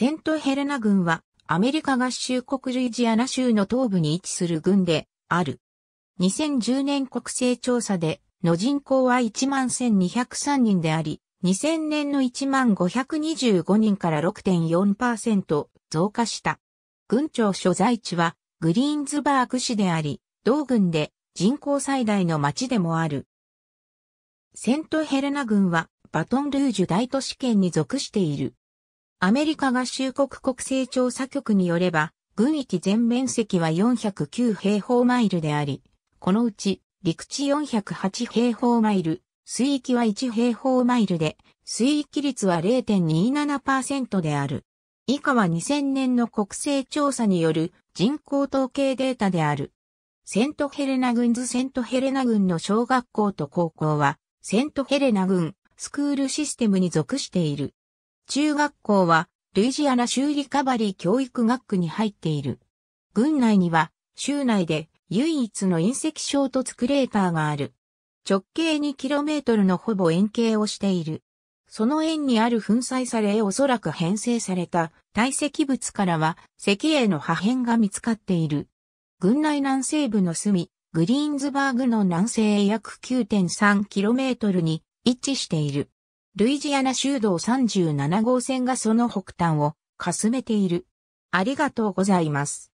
セントヘレナ軍はアメリカ合衆国ルイジアナ州の東部に位置する軍である。2010年国勢調査での人口は11,203人であり、2000年の15,525人から6.4%増加した。郡庁所在地はグリーンズバーグ市であり、同軍で人口最大の町でもある。セントヘレナ軍はバトンルージュ大都市圏に属している。アメリカ合衆国国勢調査局によれば、軍域全面積は409平方マイルであり、このうち陸地408平方マイル、水域は1平方マイルで、水域率は0.27%である。以下は2000年の国勢調査による人口統計データである。セントヘレナ郡ズセントヘレナ郡の小学校と高校は、セントヘレナ郡スクールシステムに属している。中学校は、ルイジアナ州リカバリー教育学区に入っている。郡内には、州内で唯一の隕石衝突クレーターがある。直径 2km のほぼ円形をしている。その円にある粉砕されおそらく編成された堆積物からは石英の破片が見つかっている。郡内南西部の隅、グリーンズバーグの南西約 9.3km に位置している。ルイジアナ州道37号線がその北端をかすめている。ありがとうございます。